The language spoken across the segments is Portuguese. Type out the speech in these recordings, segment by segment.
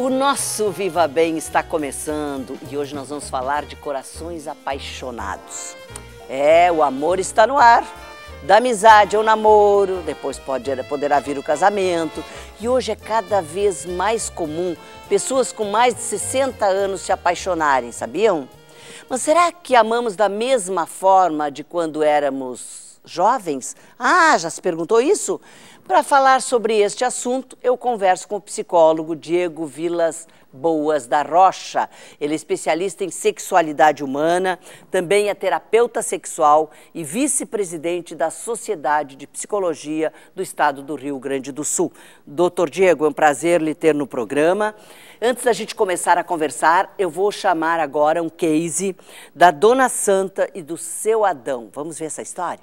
O nosso Viva Bem está começando e hoje nós vamos falar de corações apaixonados. É, o amor está no ar. Da amizade ao namoro, depois pode, poderá vir o casamento. E hoje é cada vez mais comum pessoas com mais de 60 anos se apaixonarem, sabiam? Mas será que amamos da mesma forma de quando éramos jovens? Ah, já se perguntou isso? Para falar sobre este assunto, eu converso com o psicólogo Diego Vilas Boas da Rocha. Ele é especialista em sexualidade humana, também é terapeuta sexual e vice-presidente da Sociedade de Psicologia do Estado do Rio Grande do Sul. Doutor Diego, é um prazer lhe ter no programa. Antes da gente começar a conversar, eu vou chamar agora um case da Dona Santa e do seu Adão. Vamos ver essa história?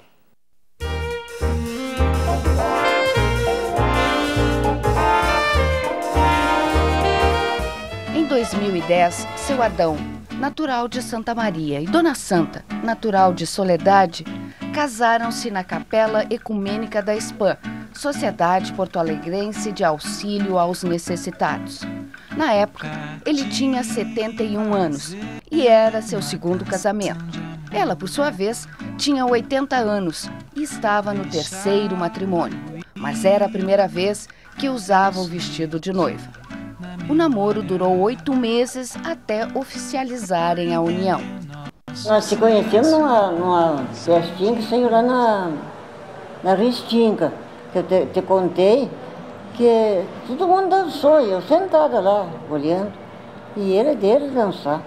2010, seu Adão, natural de Santa Maria, e Dona Santa, natural de Soledade, casaram-se na Capela Ecumênica da SPAM, Sociedade Porto Alegrense de Auxílio aos Necessitados. Na época, ele tinha 71 anos e era seu segundo casamento. Ela, por sua vez, tinha 80 anos e estava no terceiro matrimônio, mas era a primeira vez que usava o vestido de noiva. O namoro durou oito meses até oficializarem a união. Nós se conhecemos numa, numa festinha que saiu lá na, na Restinga, que eu te, te contei, que todo mundo dançou, eu sentada lá, olhando, e ele dele dançar.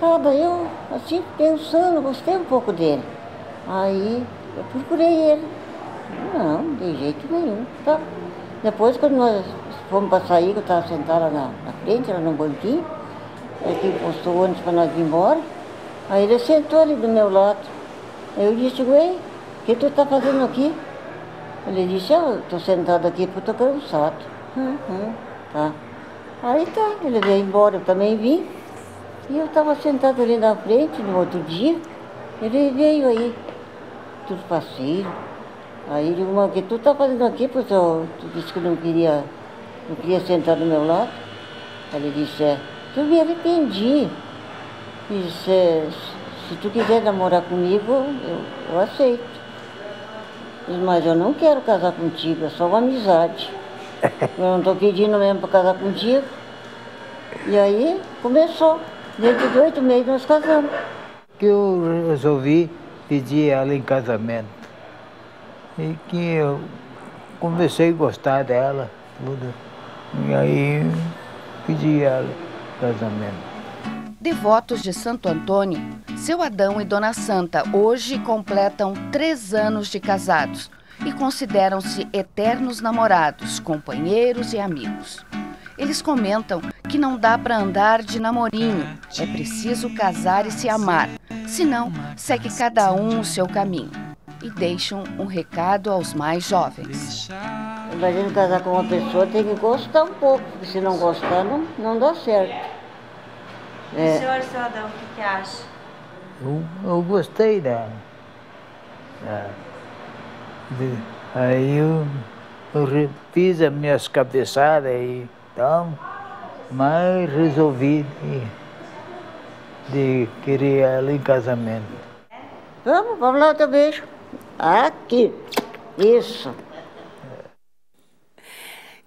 Tava tá, eu, assim, pensando, gostei um pouco dele. Aí eu procurei ele. Não, de jeito nenhum. Tá. Depois, quando nós fomos para sair, que eu estava sentada na, na frente, ela no banquinho. Aí postou o ônibus para nós ir embora. Aí ele sentou ali do meu lado. eu disse, ué, o que tu está fazendo aqui? Ele disse, ah, eu estou sentado aqui porque tocar um cansado. Hum, hum, tá. Aí tá, ele veio embora, eu também vim. E eu estava sentado ali na frente, no outro dia, ele veio aí, tudo parceiro. Aí ele disse, o que tu está fazendo aqui, porque tu disse que não queria não queria sentar do meu lado. Ele disse, é, eu me arrependi. Disse, é, se tu quiser namorar comigo, eu, eu aceito. Disse, mas eu não quero casar contigo, é só uma amizade. Eu não estou pedindo mesmo para casar contigo. E aí começou. Dentro de oito meses nós casamos. Que eu resolvi pedir ela em casamento. E que eu comecei a gostar dela, tudo. E aí pedi ela casamento. Devotos de Santo Antônio, seu Adão e Dona Santa hoje completam três anos de casados e consideram-se eternos namorados, companheiros e amigos. Eles comentam que não dá para andar de namorinho, é preciso casar e se amar, senão segue cada um o seu caminho e deixam um recado aos mais jovens. Imagina casar com uma pessoa, tem que gostar um pouco, porque se não gostar, não, não dá certo. É. O senhor, seu Adão, o que, que acha? Eu, eu gostei dela. De, aí eu, eu fiz as minhas cabeçadas e tal, mas resolvi de, de querer ela em casamento. Vamos, vamos lá, eu beijo. Aqui. Isso.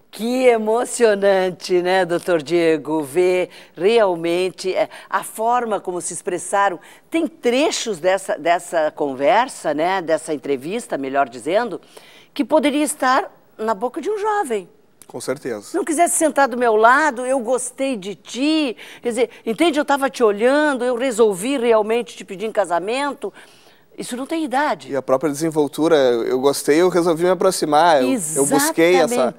Que emocionante, né, doutor Diego, ver realmente é, a forma como se expressaram. Tem trechos dessa, dessa conversa, né, dessa entrevista, melhor dizendo, que poderia estar na boca de um jovem. Com certeza. Se não quisesse sentar do meu lado, eu gostei de ti. Quer dizer, entende? Eu estava te olhando, eu resolvi realmente te pedir em casamento. Isso não tem idade. E a própria desenvoltura, eu gostei, eu resolvi me aproximar. Eu, eu busquei essa,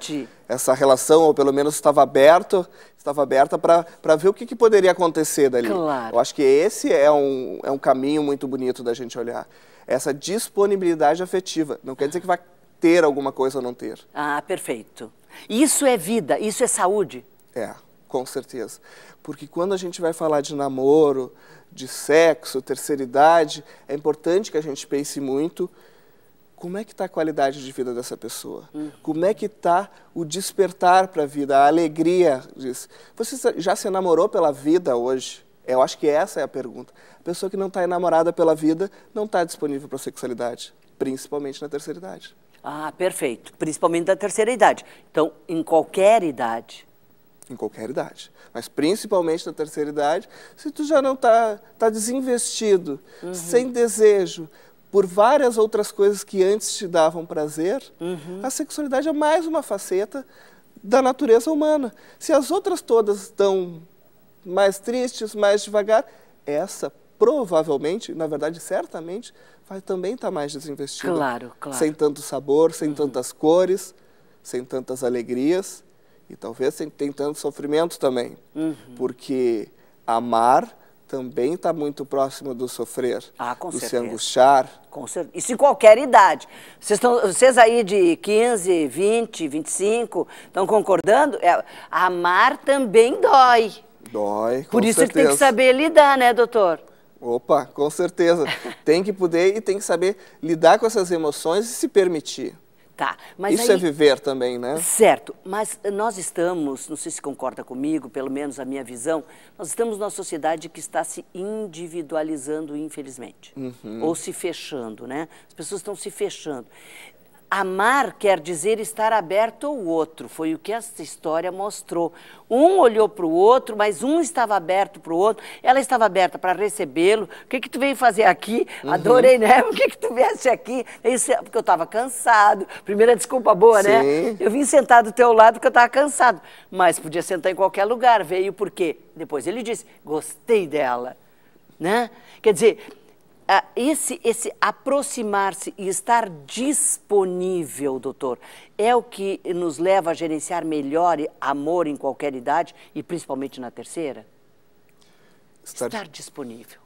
essa relação, ou pelo menos estava aberto, estava aberta para ver o que, que, poderia acontecer dali. Claro. Eu acho que esse é um, é um caminho muito bonito da gente olhar. Essa disponibilidade afetiva. Não quer dizer que vai ter alguma coisa ou não ter. Ah, perfeito. Isso é vida, isso é saúde. É com certeza. Porque quando a gente vai falar de namoro, de sexo, terceira idade, é importante que a gente pense muito como é que está a qualidade de vida dessa pessoa, uhum. como é que está o despertar para a vida, a alegria disso. Você já se enamorou pela vida hoje? Eu acho que essa é a pergunta. A pessoa que não está enamorada pela vida não está disponível para a sexualidade, principalmente na terceira idade. Ah, perfeito. Principalmente da terceira idade. Então, em qualquer idade, em qualquer idade, mas principalmente na terceira idade, se tu já não está tá desinvestido, uhum. sem desejo, por várias outras coisas que antes te davam prazer, uhum. a sexualidade é mais uma faceta da natureza humana. Se as outras todas estão mais tristes, mais devagar, essa provavelmente, na verdade, certamente, vai também estar tá mais desinvestida. Claro, claro. Sem tanto sabor, sem uhum. tantas cores, sem tantas alegrias. E talvez ter tanto sofrimento também. Uhum. Porque amar também está muito próximo do sofrer, ah, do certeza. se angustiar. Com certeza. Isso em qualquer idade. Vocês, vocês aí de 15, 20, 25, estão concordando? É, amar também dói. Dói, com Por isso certeza. que tem que saber lidar, né, doutor? Opa, com certeza. tem que poder e tem que saber lidar com essas emoções e se permitir. Tá, Isso é aí, é viver também, né? Certo, mas nós estamos, não sei se concorda comigo, pelo menos a minha visão, nós estamos numa sociedade que está se individualizando, infelizmente, uhum. ou se fechando, né? As pessoas estão se fechando. Amar quer dizer estar aberto ao outro, foi o que essa história mostrou. Um olhou para o outro, mas um estava aberto para o outro, ela estava aberta para recebê-lo. O que, que tu veio fazer aqui? Uhum. Adorei, né? O que, que tu viesse aqui? Isso, porque eu estava cansado. Primeira desculpa boa, né? Sim. né? Eu vim sentar do teu lado porque eu estava cansado. Mas podia sentar em qualquer lugar. Veio porque depois ele disse: gostei dela. Né? Quer dizer, ah, esse, esse aproximar-se e estar disponível, doutor, é o que nos leva a gerenciar melhor amor em qualquer idade e principalmente na terceira? Estar, estar disponível.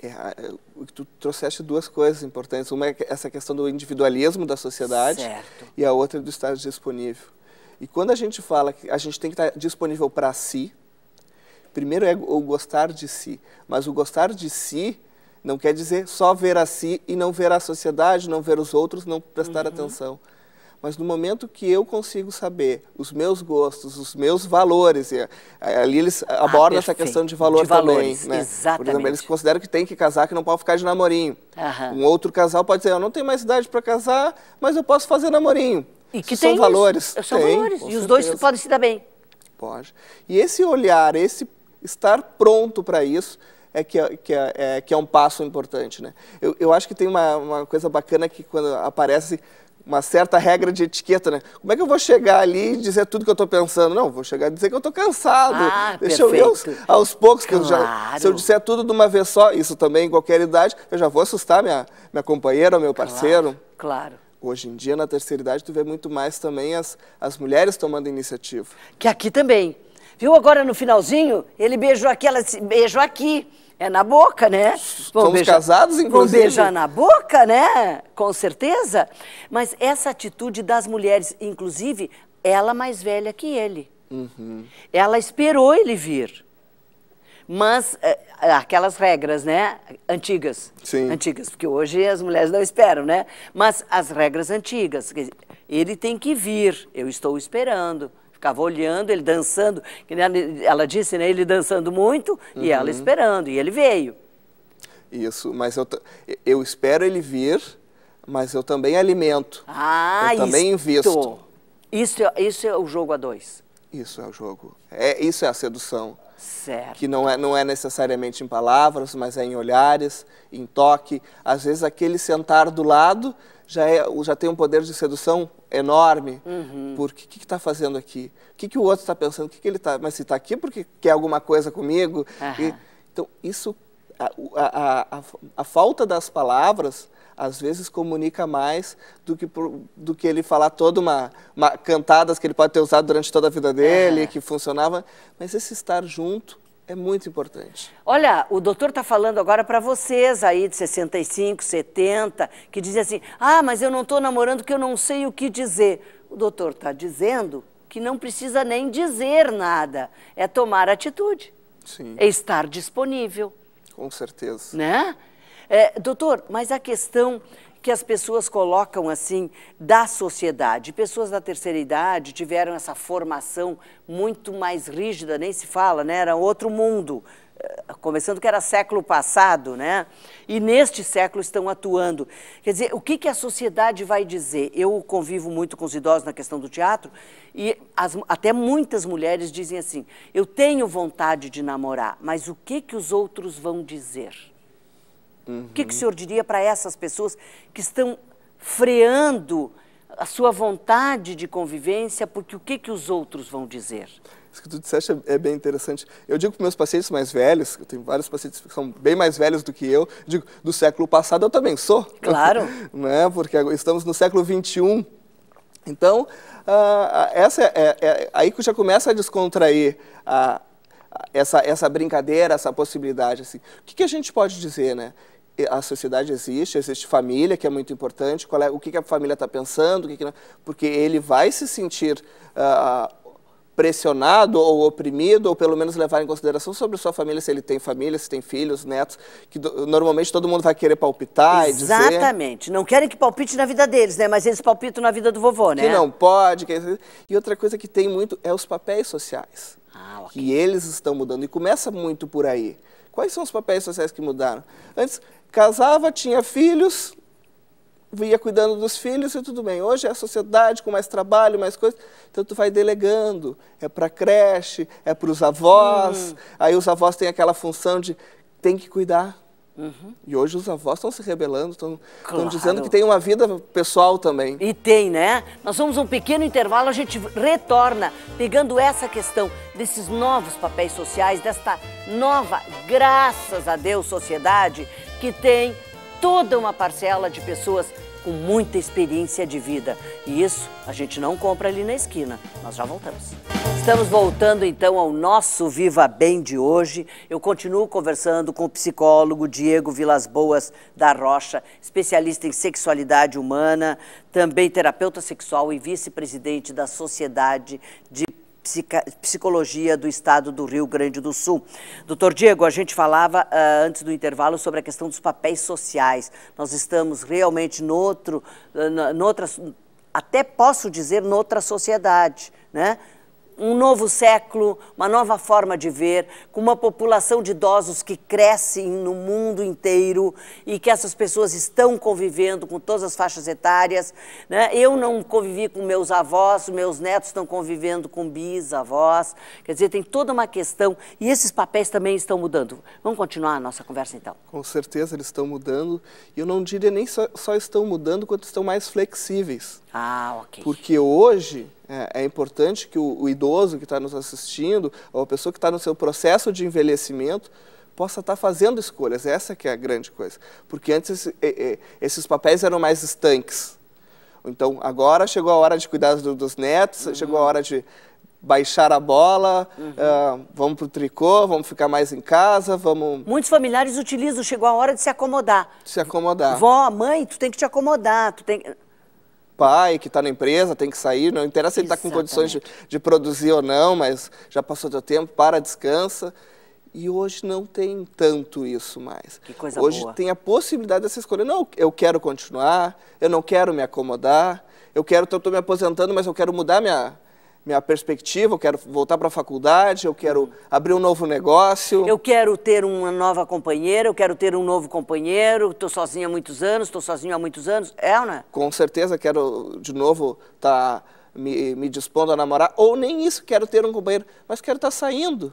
É, ah, é tu trouxeste duas coisas importantes. Uma é essa questão do individualismo da sociedade certo. e a outra é do estar disponível. E quando a gente fala que a gente tem que estar disponível para si, primeiro é o gostar de si, mas o gostar de si não quer dizer só ver a si e não ver a sociedade, não ver os outros, não prestar uhum. atenção. Mas no momento que eu consigo saber os meus gostos, os meus valores, e eh, ali eles ah, abordam ah, essa questão de valor de também. Valores, né? Exatamente. Por exemplo, eles consideram que tem que casar, que não pode ficar de namorinho. Um outro casal pode dizer, eu não tenho mais idade para casar, mas eu posso fazer namorinho. E que são tem valores. São tem, valores. E os certeza. dois podem se dar bem. Pode. E esse olhar, esse estar pronto para isso, é que é, que é, é, que é um passo importante. Né? Eu, eu acho que tem uma, uma coisa bacana que quando aparece uma certa regra de etiqueta, né? Como é que eu vou chegar ali e dizer tudo que eu estou pensando? Não, vou chegar e dizer que eu estou cansado. Ah, Deixa perfeito. eu ir aos, aos poucos. Claro. Que eu já, se eu disser tudo de uma vez só, isso também em qualquer idade, eu já vou assustar minha, minha companheira, meu parceiro. claro. claro hoje em dia, na terceira idade, tu vê muito mais também as, as mulheres tomando iniciativa. Que aqui também. Viu agora no finalzinho? Ele beijou aqui, beijou aqui. É na boca, né? Vão Somos beijar, casados, inclusive. Vão beijar na boca, né? Com certeza. Mas essa atitude das mulheres, inclusive, ela mais velha que ele. Uhum. Ela esperou ele vir. Mas eh, eh, aquelas regras, né? Antigas. Sim. Antigas, porque hoje as mulheres não esperam, né? Mas as regras antigas. Ele tem que vir, eu estou esperando ficava olhando, ele dançando, que ela disse, né, ele dançando muito uhum. e ela uhum. esperando, e ele veio. Isso, mas eu, eu espero ele vir, mas eu também alimento. Ah, eu também invisto. Isso, é, isso é o jogo a dois. Isso é o jogo. É, isso é a sedução. Certo. Que não é, não é necessariamente em palavras, mas é em olhares, em toque. Às vezes aquele sentar do lado já, é, já tem um poder de sedução enorme, uhum. porque o que está fazendo aqui? O que, que o outro está pensando? O que, que ele está... Mas se está aqui porque quer alguma coisa comigo? Uhum. E, então, isso... A, a, a, a, falta das palavras, às vezes, comunica mais do que, do que ele falar toda uma, uma... Cantadas que ele pode ter usado durante toda a vida dele, que funcionava. Mas esse estar junto é muito importante. Olha, o doutor está falando agora para vocês aí de 65, 70, que dizem assim: ah, mas eu não estou namorando que eu não sei o que dizer. O doutor está dizendo que não precisa nem dizer nada, é tomar atitude. Sim. É estar disponível. Com certeza. Né? É, doutor, mas a questão que as pessoas colocam assim da sociedade. Pessoas da terceira idade tiveram essa formação muito mais rígida, nem se fala, né? Era outro mundo. Eh, começando que era século passado, né? E neste século estão atuando. Quer dizer, o que, que a sociedade vai dizer? Eu convivo muito com os idosos na questão do teatro e as, até muitas mulheres dizem assim: eu tenho vontade de namorar, mas o que, que os outros vão dizer? Uhum. O que, que o senhor diria para essas pessoas que estão freando a sua vontade de convivência, porque o que, que os outros vão dizer? Isso que tu disseste é, bem interessante. Eu digo para meus pacientes mais velhos, eu tenho vários pacientes que são bem mais velhos do que eu, digo, do século passado eu também sou. Claro. né? Porque estamos no século 21. Então, uh, essa é, é, é, aí que já começa a descontrair a, essa, essa brincadeira, essa possibilidade. Assim. O que, que a gente pode dizer, né? a sociedade existe, existe família, que é muito importante, qual é, o que, a família está pensando, que que porque ele vai se sentir uh, pressionado ou oprimido, ou pelo menos levar em consideração sobre sua família, se ele tem família, se tem filhos, netos, que normalmente todo mundo vai querer palpitar Exatamente. e Exatamente. Não querem que palpite na vida deles, né? Mas eles palpitam na vida do vovô, né? Que não pode. Que... E outra coisa que tem muito é os papéis sociais. Ah, Que eles estão mudando. E começa muito por aí. Quais são os papéis sociais que mudaram? Antes, casava, tinha filhos, ia cuidando dos filhos e tudo bem. Hoje é a sociedade com mais trabalho, mais coisas. Então tu vai delegando. É para creche, é para os avós. Uhum. Aí os avós têm aquela função de tem que cuidar. Uhum. E hoje os avós estão se rebelando, estão claro. dizendo que tem uma vida pessoal também. E tem, né? Nós vamos um pequeno intervalo, a gente retorna pegando essa questão desses novos papéis sociais, desta nova, graças a Deus, sociedade que tem toda uma parcela de pessoas com muita experiência de vida. E isso a gente não compra ali na esquina. Nós já voltamos. Estamos voltando então ao nosso Viva Bem de hoje. Eu continuo conversando com o psicólogo Diego Vilas Boas da Rocha, especialista em sexualidade humana, também terapeuta sexual e vice-presidente da Sociedade de Psicologia do Estado do Rio Grande do Sul. Doutor Diego, a gente falava uh, antes do intervalo sobre a questão dos papéis sociais. Nós estamos realmente noutro, uh, noutra, até posso dizer, noutra sociedade, né? um novo século, uma nova forma de ver, com uma população de idosos que cresce no mundo inteiro e que essas pessoas estão convivendo com todas as faixas etárias. Né? Eu não convivi com meus avós, meus netos estão convivendo com bisavós. Quer dizer, tem toda uma questão e esses papéis também estão mudando. Vamos continuar a nossa conversa então. Com certeza eles estão mudando e eu não diria nem só, só estão mudando, quanto estão mais flexíveis. Ah, ok. Porque hoje é, é importante que o, o idoso que está nos assistindo, ou a pessoa que está no seu processo de envelhecimento, possa estar tá fazendo escolhas. Essa que é a grande coisa. Porque antes esses papéis eram mais estanques. Então, agora chegou a hora de cuidar dos netos, uhum. chegou a hora de baixar a bola, uhum. uh, vamos para o tricô, vamos ficar mais em casa, vamos... Muitos familiares utilizam, chegou a hora de se acomodar. De se acomodar. Vó, mãe, tu tem que te acomodar, tu tem pai que está na empresa, tem que sair, não interessa se ele está com condições de, de, produzir ou não, mas já passou teu tempo, para, descansa. E hoje não tem tanto isso mais. Que coisa hoje boa. tem a possibilidade dessa escolha. Não, eu quero continuar, eu não quero me acomodar, eu quero, estou me aposentando, mas eu quero mudar minha, minha perspectiva, eu quero voltar para a faculdade, eu quero abrir um novo negócio. Eu quero ter uma nova companheira, eu quero ter um novo companheiro, estou sozinha há muitos anos, estou sozinho há muitos anos. É ou não é? Com certeza quero, de novo, estar tá me, me dispondo a namorar, ou nem isso, quero ter um companheiro, mas quero estar tá saindo.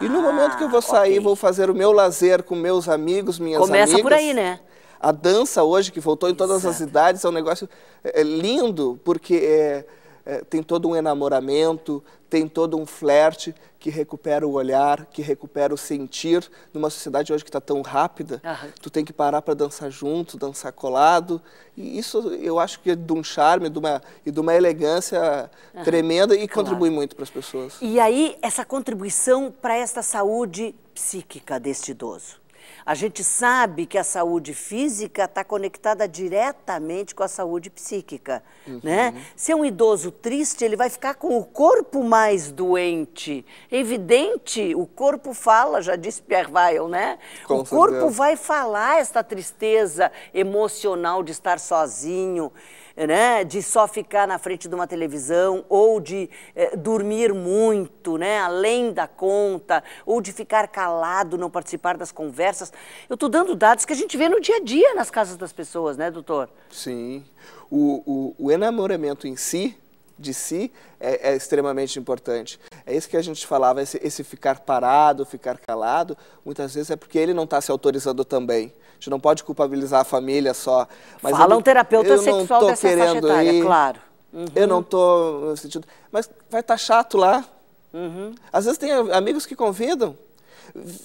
E ah, no momento que eu vou ah, sair, okay. vou fazer o meu lazer com meus amigos, minhas Começa amigas. Começa por aí, né? A dança hoje, que voltou em todas as idades, é um negócio é, é lindo, porque... É, é, tem todo um enamoramento, tem todo um flerte que recupera o olhar, que recupera o sentir. Numa sociedade hoje que está tão rápida, uhum. tu tem que parar para dançar junto, dançar colado. E isso eu acho que é de um charme de uma, e de uma elegância uhum. tremenda e claro. contribui muito para as pessoas. E aí, essa contribuição para esta saúde psíquica deste idoso? A gente sabe que a saúde física está conectada diretamente com a saúde psíquica, né? uhum. né? Se é um idoso triste, ele vai ficar com o corpo mais doente. É evidente, o corpo fala, já disse Pierre Weil, né? Com o certeza. corpo vai falar esta tristeza emocional de estar sozinho né, de só ficar na frente de uma televisão ou de eh, dormir muito, né, além da conta, ou de ficar calado, não participar das conversas. Eu estou dando dados que a gente vê no dia a dia nas casas das pessoas, né, doutor? Sim. O, o, o enamoramento em si de si é, é, extremamente importante. É isso que a gente falava, esse, esse ficar parado, ficar calado, muitas vezes é porque ele não está se autorizando também. A gente não pode culpabilizar a família só. Mas Fala eu, um terapeuta sexual não dessa faixa etária, ir, claro. Uhum. Eu não estou no sentido... Mas vai estar tá chato lá. Uhum. Às vezes tem amigos que convidam.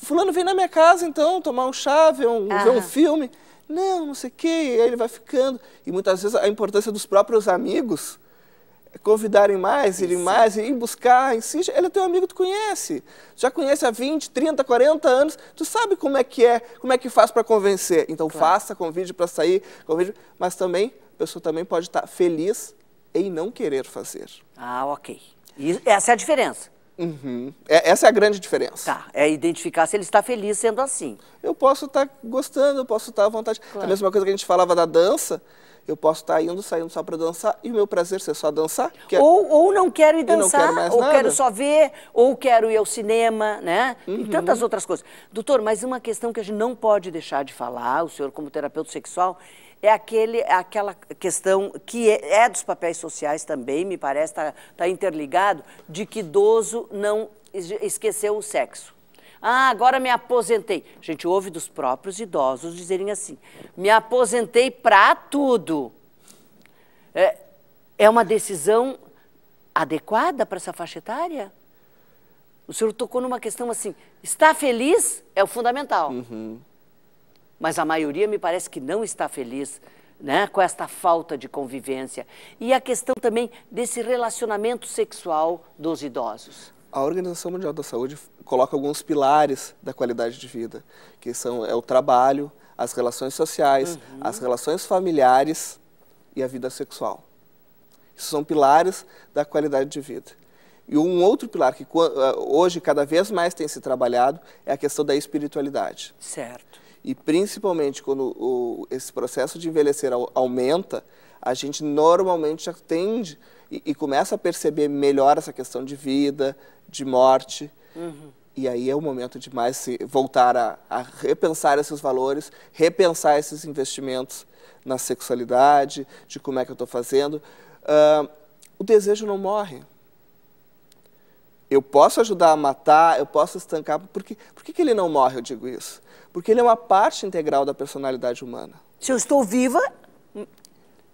Fulano, vem na minha casa então tomar um chá, ver um, ver um filme não, não sei o quê, e aí ele vai ficando. E muitas vezes a importância dos próprios amigos convidarem mais, irem mais, e buscar, insiste. Ele é teu amigo, tu conhece. Já conhece há 20, 30, 40 anos, tu sabe como é que é, como é que faz para convencer. Então claro. faça, convide para sair, convide, mas também a pessoa também pode estar tá feliz em não querer fazer. Ah, ok. E essa é a diferença. Uhum. É, essa é a grande diferença. Tá, é identificar se ele está feliz sendo assim. Eu posso estar tá gostando, eu posso estar tá à vontade. Claro. A mesma coisa que a gente falava da dança, eu posso estar indo, saindo só para dançar e o meu prazer ser só dançar. Quer... É ou, ou não quero ir dançar, quero ou nada. quero só ver, ou quero ir ao cinema, né? Uhum. E tantas outras coisas. Doutor, mas uma questão que a gente não pode deixar de falar, o senhor como terapeuta sexual, é aquele, aquela questão que é, é dos papéis sociais também, me parece, está tá interligado, de que idoso não esqueceu o sexo. Ah, agora me aposentei. A gente ouve dos próprios idosos dizerem assim: me aposentei para tudo. É, é uma decisão adequada para essa faixa etária? O senhor tocou numa questão assim: está feliz é o fundamental. Uhum. Mas a maioria me parece que não está feliz. Né, com esta falta de convivência. E a questão também desse relacionamento sexual dos idosos a Organização Mundial da Saúde coloca alguns pilares da qualidade de vida, que são é o trabalho, as relações sociais, uhum. as relações familiares e a vida sexual. Isso são pilares da qualidade de vida. E um outro pilar que eh, hoje cada vez mais tem se trabalhado é a questão da espiritualidade. Certo. E principalmente quando o, esse processo de envelhecer aumenta, a gente normalmente já tende e, e começa a perceber melhor essa questão de vida, de morte. Uhum. E aí é o momento de mais se voltar a, a, repensar esses valores, repensar esses investimentos na sexualidade, de como é que eu estou fazendo. Uh, o desejo não morre. Eu posso ajudar a matar, eu posso estancar. Por que, por que, que ele não morre, eu digo isso? Porque ele é uma parte integral da personalidade humana. Se eu estou viva,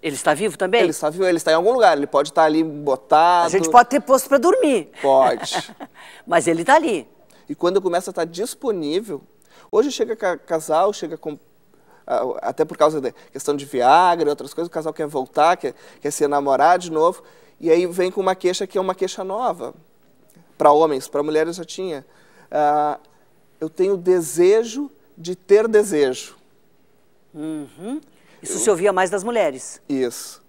ele está vivo também? Ele está vivo, ele está em algum lugar, ele pode estar ali botado. A gente pode ter posto para dormir. Pode. Mas ele está ali. E quando começa a estar disponível, hoje chega casal, chega com, ah, até por causa da questão de Viagra e outras coisas, o casal quer voltar, quer, quer se enamorar de novo, e aí vem com uma queixa que é uma queixa nova. Para homens, para mulheres já tinha. Ah, eu tenho desejo de ter desejo. Uhum. Isso eu... se ouvia mais das mulheres. Isso.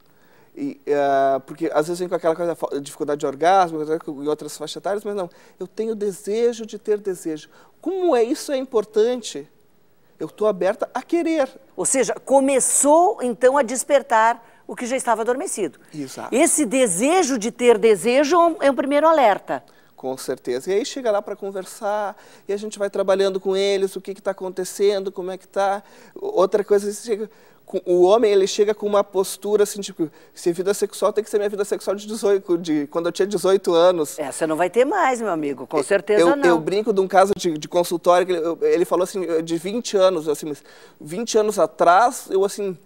E, uh, porque às vezes vem com aquela coisa, dificuldade de orgasmo e outras faixas etárias, mas não, eu tenho desejo de ter desejo. Como é isso é importante? Eu estou aberta a querer. Ou seja, começou então a despertar o que já estava adormecido. Exato. Esse desejo de ter desejo é um é primeiro alerta. Com certeza. E aí chega lá para conversar, e a gente vai trabalhando com eles, o que está acontecendo, como é que está. Outra coisa, chega, o homem ele chega com uma postura assim, tipo, se vida sexual tem que ser minha vida sexual de 18, de, quando eu tinha 18 anos. Essa é, não vai ter mais, meu amigo, com certeza eu, não. Eu brinco de um caso de, de consultório, que ele, ele, falou assim, de 20 anos, assim, 20 anos atrás, eu assim,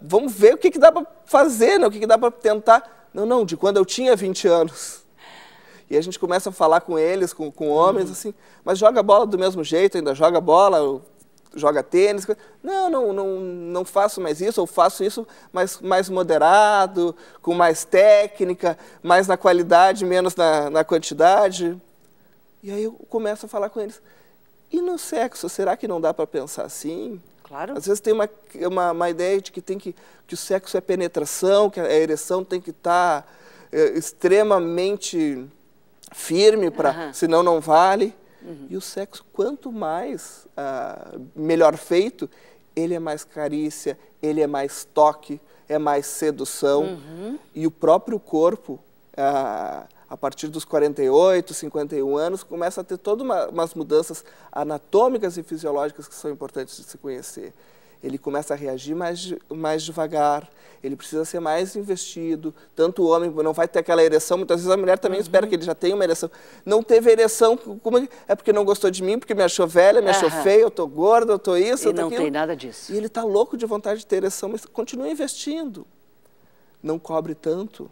vamos ver o que, que dá para fazer, né? o que, que dá para tentar. Não, não, de quando eu tinha 20 anos. E a gente começa a falar com eles, com, com homens, uhum. assim, mas joga bola do mesmo jeito, ainda joga bola, joga tênis. Não, não, não, não faço mais isso, ou faço isso mais, mais moderado, com mais técnica, mais na qualidade, menos na, na quantidade. E aí eu começo a falar com eles. E no sexo, será que não dá para pensar assim? Claro. Às vezes tem uma, uma, uma, ideia de que, tem que, que o sexo é penetração, que a ereção tem que estar tá, é, extremamente firme, pra, senão não vale. Uhum. E o sexo, quanto mais uh, melhor feito, ele é mais carícia, ele é mais toque, é mais sedução. Uhum. E o próprio corpo, uh, a partir dos 48, 51 anos, começa a ter todas uma, umas mudanças anatômicas e fisiológicas que são importantes de se conhecer ele começa a reagir mais, mais devagar, ele precisa ser mais investido. Tanto o homem não vai ter aquela ereção, muitas vezes a mulher também uhum. espera que ele já tenha uma ereção. Não teve ereção, como é, é porque não gostou de mim, porque me achou velha, me achou feia, eu tô gorda, eu tô isso, e eu tô não aquilo. tem nada disso. E ele está louco de vontade de ter ereção, mas continua investindo. Não cobre tanto.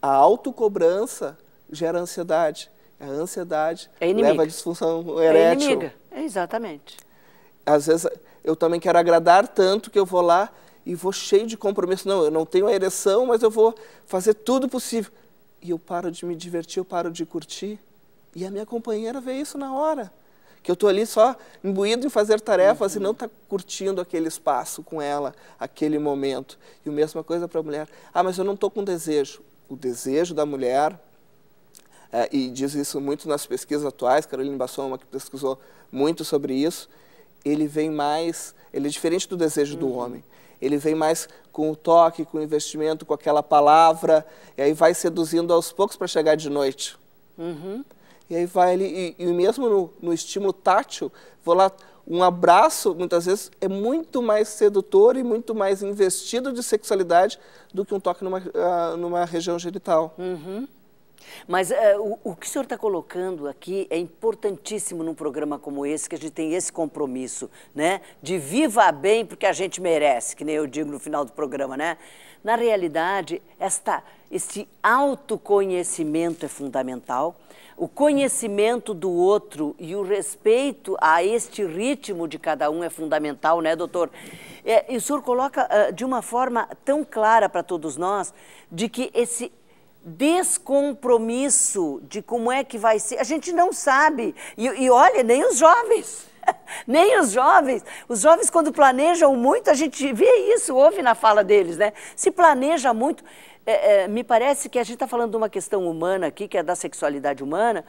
A autocobrança gera ansiedade. A ansiedade é leva à disfunção erétil. É inimiga, exatamente. Às vezes eu também quero agradar tanto que eu vou lá e vou cheio de compromisso. Não, eu não tenho a ereção, mas eu vou fazer tudo possível. E eu paro de me divertir, eu paro de curtir. E a minha companheira vê isso na hora. Que eu estou ali só imbuído em fazer tarefas uhum. e não está curtindo aquele espaço com ela, aquele momento. E a mesma coisa para a mulher. Ah, mas eu não estou com desejo. O desejo da mulher, é, e diz isso muito nas pesquisas atuais, Caroline Bassoma é que pesquisou muito sobre isso, ele vem mais, ele é diferente do desejo uhum. do homem. Ele vem mais com o toque, com o investimento, com aquela palavra, e aí vai seduzindo aos poucos para chegar de noite. Uhum. E aí vai ali, e, e mesmo no, no, estímulo tátil, vou lá, um abraço, muitas vezes, é muito mais sedutor e muito mais investido de sexualidade do que um toque numa, uh, numa região genital. Uhum. Mas uh, o, o, que o senhor está colocando aqui é importantíssimo num programa como esse, que a gente tem esse compromisso, né? De viva bem porque a gente merece, que nem eu digo no final do programa, né? Na realidade, esta, esse autoconhecimento é fundamental. O conhecimento do outro e o respeito a este ritmo de cada um é fundamental, né, doutor? É, e o senhor coloca uh, de uma forma tão clara para todos nós de que esse descompromisso de como é que vai ser. A gente não sabe. E, e olha, nem os jovens. Nem os jovens. Os jovens, quando planejam muito, a gente vê isso, ouve na fala deles, né? Se planeja muito. É, é, me parece que a gente está falando de uma questão humana aqui, que é da sexualidade humana,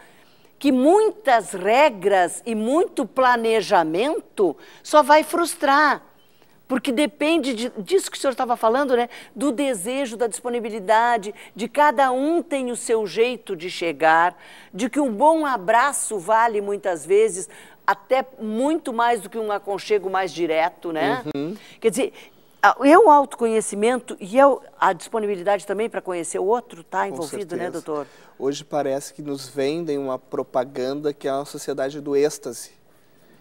que muitas regras e muito planejamento só vai frustrar. Porque depende de, disso que o senhor estava falando, né? Do desejo, da disponibilidade, de cada um tem o seu jeito de chegar, de que um bom abraço vale muitas vezes até muito mais do que um aconchego mais direto, né? Uhum. Quer dizer, é o autoconhecimento e eu é a disponibilidade também para conhecer o outro está envolvido, né, doutor? Hoje parece que nos vendem uma propaganda que é uma sociedade do êxtase.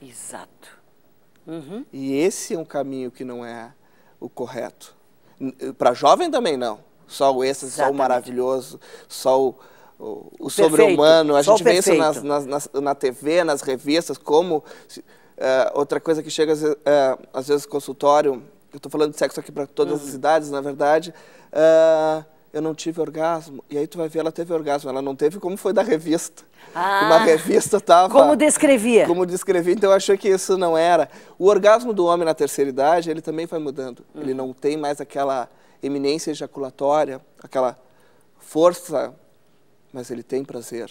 Exato. Uhum. E esse é um caminho que não é o correto. Para jovem também não. Só o êxtase, só o maravilhoso, só o, o, o sobre-humano. A gente vê isso nas, nas, nas, na TV, nas revistas, como... Uh, outra coisa que chega às, uh, às vezes consultório, eu estou falando de sexo aqui para todas uhum. as idades, na verdade, uh, eu não tive orgasmo. E aí tu vai ver, ela teve orgasmo. Ela não teve como foi da revista. Ah, Uma revista tava... Como descrevia. Como descrevia, então eu achei que isso não era. O orgasmo do homem na terceira idade, ele também vai mudando. Hum. Ele não tem mais aquela eminência ejaculatória, aquela força, mas ele tem prazer.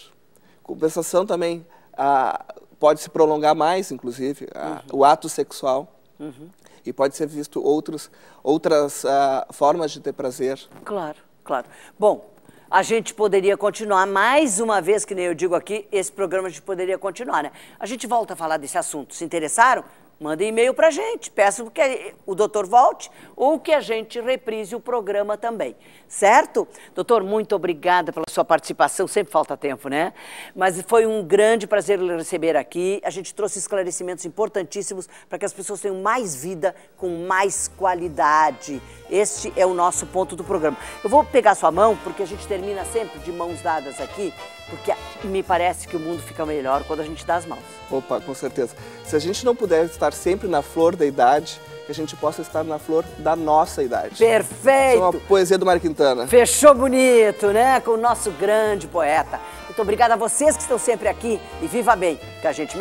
Compensação também a, pode se prolongar mais, inclusive, a, uhum. o ato sexual. Uhum. E pode ser visto outros, outras ah, formas de ter prazer. Claro claro. Bom, a gente poderia continuar mais uma vez, que nem eu digo aqui, esse programa a gente poderia continuar, né? A gente volta a falar desse assunto. Se interessaram? Manda e-mail para a gente, peça que o doutor volte ou que a gente reprise o programa também, certo? Doutor, muito obrigada pela sua participação, sempre falta tempo, né? Mas foi um grande prazer lhe receber aqui, a gente trouxe esclarecimentos importantíssimos para que as pessoas tenham mais vida com mais qualidade. Este é o nosso ponto do programa. Eu vou pegar sua mão, porque a gente termina sempre de mãos dadas aqui, porque me parece que o mundo fica melhor quando a gente dá as mãos. Opa, com certeza. Se a gente não puder estar sempre na flor da idade, que a gente possa estar na flor da nossa idade. Perfeito! Isso é uma poesia do Mário Quintana. Fechou bonito, né? Com o nosso grande poeta. Muito obrigada a vocês que estão sempre aqui e viva bem, que a gente